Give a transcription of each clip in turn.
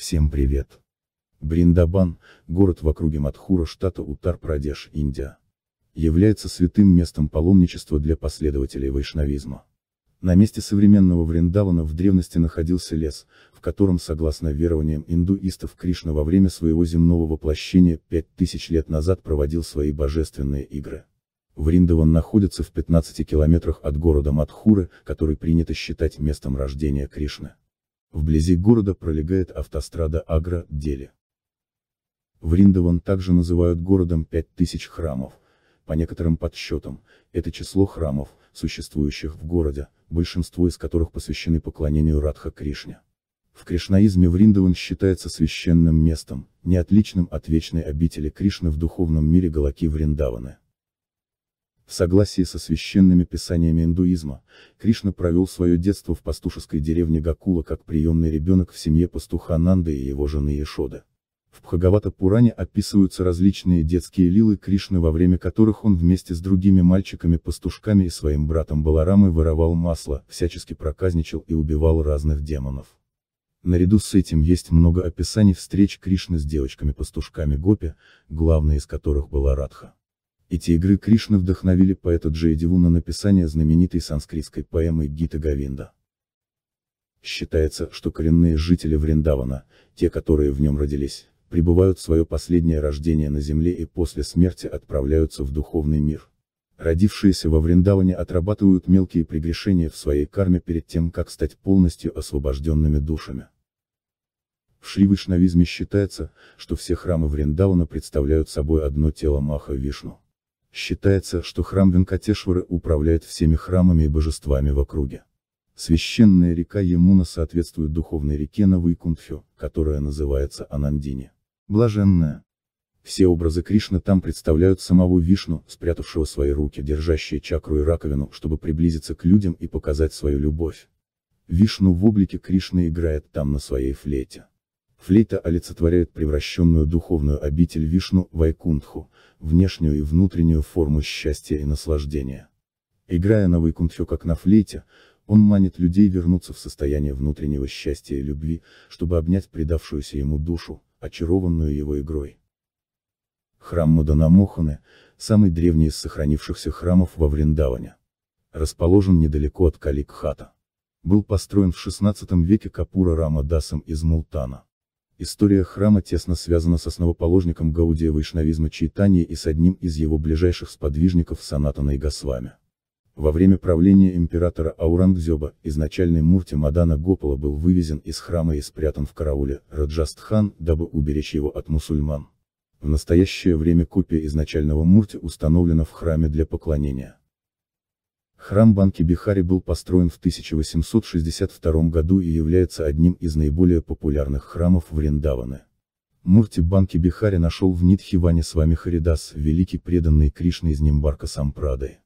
Всем привет! Бриндабан, город в округе Мадхура штата Утар-Прадеш, Индия. Является святым местом паломничества для последователей вайшнавизма. На месте современного Вриндавана в древности находился лес, в котором, согласно верованиям индуистов, Кришна во время своего земного воплощения 5000 лет назад проводил свои божественные игры. Вриндаван находится в 15 километрах от города Мадхуры, который принято считать местом рождения Кришны. Вблизи города пролегает автострада Агра-Дели. Вриндаван также называют городом 5000 храмов, по некоторым подсчетам, это число храмов, существующих в городе, большинство из которых посвящены поклонению Радха Кришне. В кришнаизме Вриндаван считается священным местом, не отличным от вечной обители Кришны в духовном мире Галаки Вриндаваны. В согласии со священными писаниями индуизма, Кришна провел свое детство в пастушеской деревне Гакула как приемный ребенок в семье пастуха Нанды и его жены Ешоды. В Бхагавата Пуране описываются различные детские лилы Кришны, во время которых он вместе с другими мальчиками-пастушками и своим братом Баларамой воровал масло, всячески проказничал и убивал разных демонов. Наряду с этим есть много описаний встреч Кришны с девочками-пастушками Гопи, главной из которых была Радха. Эти игры Кришны вдохновили поэта Джейдиву на написание знаменитой санскритской поэмы Гита Говинда. Считается, что коренные жители Вриндавана, те, которые в нем родились, пребывают свое последнее рождение на земле и после смерти отправляются в духовный мир. Родившиеся во Вриндаване отрабатывают мелкие прегрешения в своей карме перед тем, как стать полностью освобожденными душами. В шри считается, что все храмы Вриндавана представляют собой одно тело Маха-Вишну. Считается, что храм Венкатешвары управляет всеми храмами и божествами в округе. Священная река Емуна соответствует духовной реке Навайкунтхё, которая называется Анандини. Блаженная. Все образы Кришны там представляют самого Вишну, спрятавшего свои руки, держащие чакру и раковину, чтобы приблизиться к людям и показать свою любовь. Вишну в облике Кришны играет там на своей флейте. Флейта олицетворяет превращенную духовную обитель Вишну, Вайкунтху, внешнюю и внутреннюю форму счастья и наслаждения. Играя на Вайкунтхе как на флейте, он манит людей вернуться в состояние внутреннего счастья и любви, чтобы обнять предавшуюся ему душу, очарованную его игрой. Храм Маданамоханы, самый древний из сохранившихся храмов во Вриндаване. Расположен недалеко от Каликхата. Был построен в XVI веке Капура Рама Дасом из Мултана. История храма тесно связана с основоположником Гаудия Вайшнавизма Чайтани и с одним из его ближайших сподвижников Санатаной Госвами. Во время правления императора Аурангзеба, изначальный мурти Мадана Гопала был вывезен из храма и спрятан в карауле Раджастхан, дабы уберечь его от мусульман. В настоящее время копия изначального мурти установлена в храме для поклонения. Храм Банки Бихари был построен в 1862 году и является одним из наиболее популярных храмов Вриндавана. Мурти Банки Бихари нашел в Нитхиване с вами Харидас, великий преданный Кришны из Нимбарка Сампрады.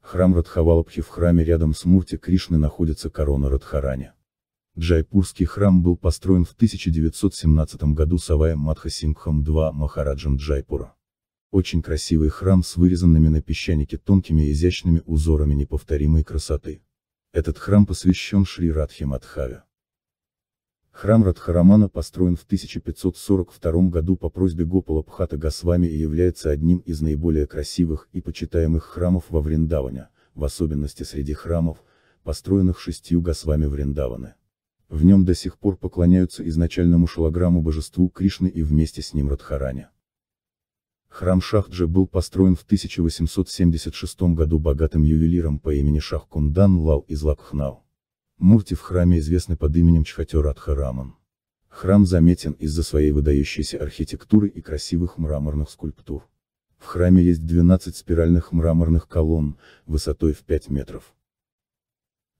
Храм Радхавалабхи в храме рядом с Мурти Кришны находится корона Радхарани. Джайпурский храм был построен в 1917 году Саваем Мадхасингхам II Махараджем Джайпура. Очень красивый храм с вырезанными на песчанике тонкими изящными узорами неповторимой красоты. Этот храм посвящен Шри Радхе Мадхаве. Храм Радхарамана построен в 1542 году по просьбе Гопала Пхата Госвами и является одним из наиболее красивых и почитаемых храмов во Вриндаване, в особенности среди храмов, построенных шестью Госвами Вриндаваны. В нем до сих пор поклоняются изначальному шалограмму божеству Кришны и вместе с ним Радхаране. Храм Шахджи был построен в 1876 году богатым ювелиром по имени Шахкундан Лал из Лакхнау. Мурти в храме известны под именем Чхатюрадха Раман. Храм заметен из-за своей выдающейся архитектуры и красивых мраморных скульптур. В храме есть 12 спиральных мраморных колонн, высотой в 5 метров.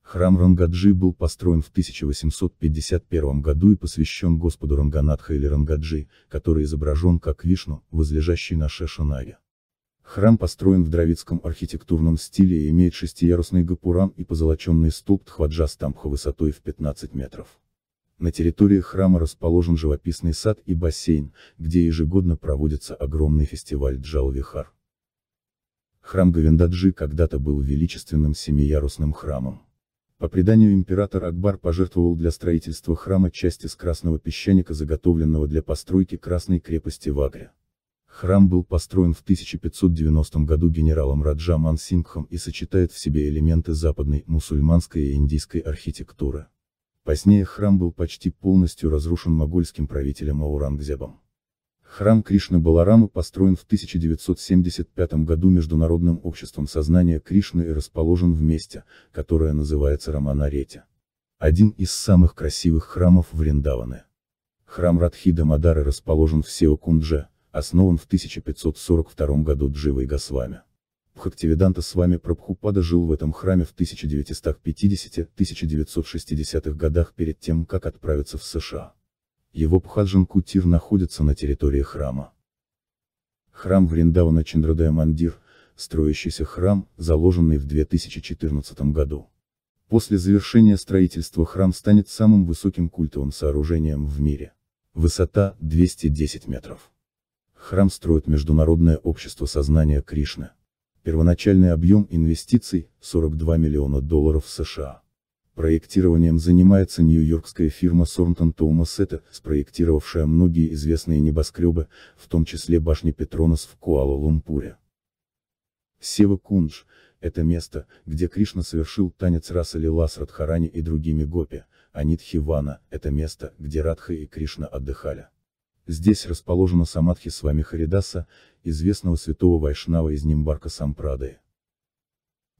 Храм Рангаджи был построен в 1851 году и посвящен Господу Ранганатха или Рангаджи, который изображен как Вишну, возлежащий на Шешанаве. Храм построен в дравидском архитектурном стиле и имеет шестиярусный гапуран и позолоченный столб Тхваджа Стамха высотой в 15 метров. На территории храма расположен живописный сад и бассейн, где ежегодно проводится огромный фестиваль Джалвихар. Храм Гавиндаджи когда-то был величественным семиярусным храмом. По преданию император Акбар пожертвовал для строительства храма части с красного песчаника заготовленного для постройки Красной крепости в Агре. Храм был построен в 1590 году генералом Раджа Мансингхом и сочетает в себе элементы западной, мусульманской и индийской архитектуры. Позднее храм был почти полностью разрушен могольским правителем Аурангзебом. Храм Кришны Баларама построен в 1975 году Международным обществом сознания Кришны и расположен в месте, которое называется Раманарете. Один из самых красивых храмов Вриндаваны. Храм Радхи Мадары расположен в Сеокундже, основан в 1542 году Дживой Госвами. Бхактивиданта Свами Прабхупада жил в этом храме в 1950-1960-х годах перед тем, как отправиться в США его Пхаджан Кутир находится на территории храма. Храм Вриндавана Чандрадая Мандир, строящийся храм, заложенный в 2014 году. После завершения строительства храм станет самым высоким культовым сооружением в мире. Высота – 210 метров. Храм строит Международное общество сознания Кришны. Первоначальный объем инвестиций – 42 миллиона долларов США. Проектированием занимается нью-йоркская фирма Сорнтон Тоумасета, спроектировавшая многие известные небоскребы, в том числе башни Петронас в Куала-Лумпуре. Сева Кундж – это место, где Кришна совершил танец Расали Ласрадхарани и другими гопи, а Нитхивана – это место, где Радха и Кришна отдыхали. Здесь расположена самадхи Свами Харидаса, известного святого Вайшнава из Нимбарка Сампрады.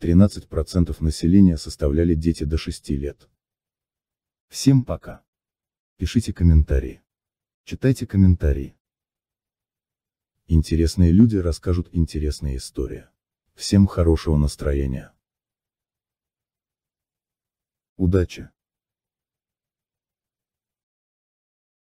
13% населения составляли дети до 6 лет. Всем пока. Пишите комментарии. Читайте комментарии. Интересные люди расскажут интересные истории. Всем хорошего настроения. Удачи!